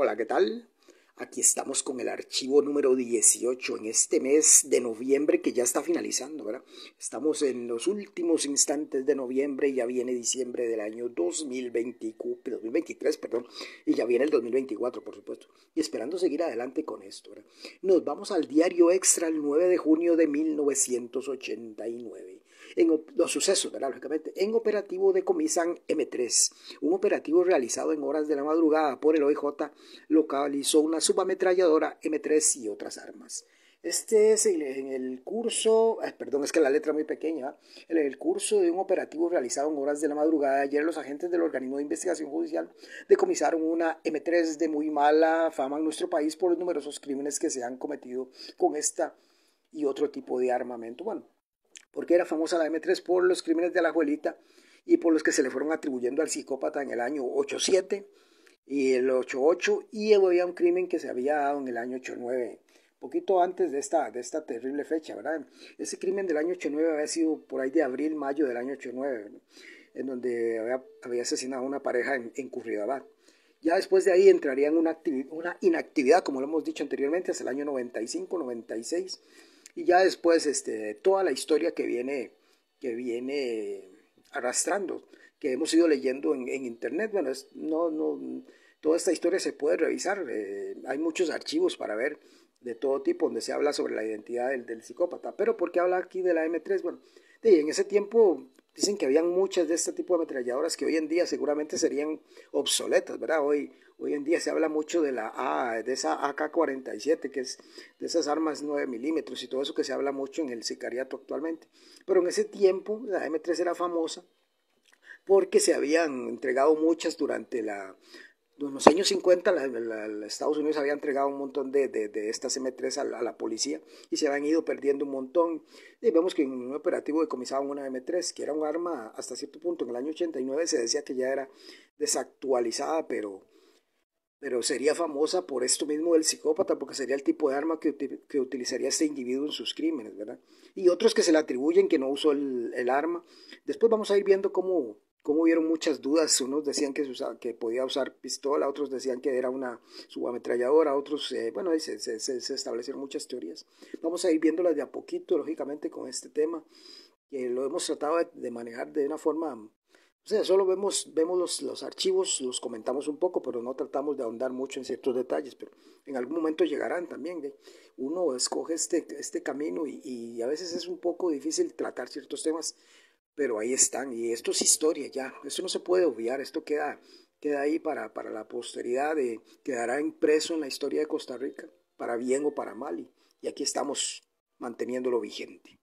Hola, ¿qué tal? Aquí estamos con el archivo número 18 en este mes de noviembre que ya está finalizando, ¿verdad? Estamos en los últimos instantes de noviembre y ya viene diciembre del año mil 2023, perdón, y ya viene el 2024, por supuesto. Y esperando seguir adelante con esto, ¿verdad? Nos vamos al diario extra el 9 de junio de 1989. En los sucesos, ¿verdad? Lógicamente, en operativo decomisan M3, un operativo realizado en horas de la madrugada por el OIJ e localizó una subametralladora M3 y otras armas. Este es en el curso, perdón, es que la letra es muy pequeña, ¿ah? en el curso de un operativo realizado en horas de la madrugada, ayer los agentes del organismo de investigación judicial decomisaron una M3 de muy mala fama en nuestro país por los numerosos crímenes que se han cometido con esta y otro tipo de armamento. Bueno, porque era famosa la M3 por los crímenes de la abuelita y por los que se le fueron atribuyendo al psicópata en el año 87 y el 88 y había un crimen que se había dado en el año 89 poquito antes de esta, de esta terrible fecha, ¿verdad? Ese crimen del año 89 había sido por ahí de abril, mayo del año 89, en donde había, asesinado a una pareja en, Curridabat. Ya después de ahí entraría en una, una inactividad, como lo hemos dicho anteriormente, hasta el año 95, 96, y ya después este, toda la historia que viene, que viene arrastrando, que hemos ido leyendo en, internet, bueno, no, no, toda esta historia se puede revisar, eh, hay muchos archivos para ver de todo tipo donde se habla sobre la identidad del, del psicópata, pero ¿por qué habla aquí de la M3? Bueno, en ese tiempo Dicen que habían muchas de este tipo de ametralladoras que hoy en día seguramente serían obsoletas, ¿verdad? Hoy, hoy en día se habla mucho de la de esa AK-47, que es de esas armas 9 milímetros y todo eso que se habla mucho en el sicariato actualmente. Pero en ese tiempo la M3 era famosa porque se habían entregado muchas durante la en los años 50 la, Estados Unidos había entregado un montón de, de, estas M3 a la, policía y se habían ido perdiendo un montón. Y vemos que en un operativo decomisaban una M3, que era un arma hasta cierto punto, en el año 89 se decía que ya era desactualizada, pero, pero sería famosa por esto mismo del psicópata, porque sería el tipo de arma que, que utilizaría este individuo en sus crímenes, ¿verdad? Y otros que se le atribuyen que no usó el arma. Después vamos a ir viendo cómo como hubieron muchas dudas, unos decían que, podía usar pistola, otros decían que era una subametralladora, otros, eh, bueno, se, establecieron muchas teorías. Vamos a ir viéndolas de a poquito, lógicamente, con este tema, que lo hemos tratado de, manejar de una forma, o sea, solo vemos, vemos los, archivos, los comentamos un poco, pero no tratamos de ahondar mucho en ciertos detalles, pero en algún momento llegarán también. ¿eh? Uno escoge este, este camino y a veces es un poco difícil tratar ciertos temas pero ahí están y esto es historia ya, esto no se puede obviar, esto queda, queda ahí para, la posteridad, quedará impreso en la historia de Costa Rica, para bien o para mal, y aquí estamos manteniéndolo vigente.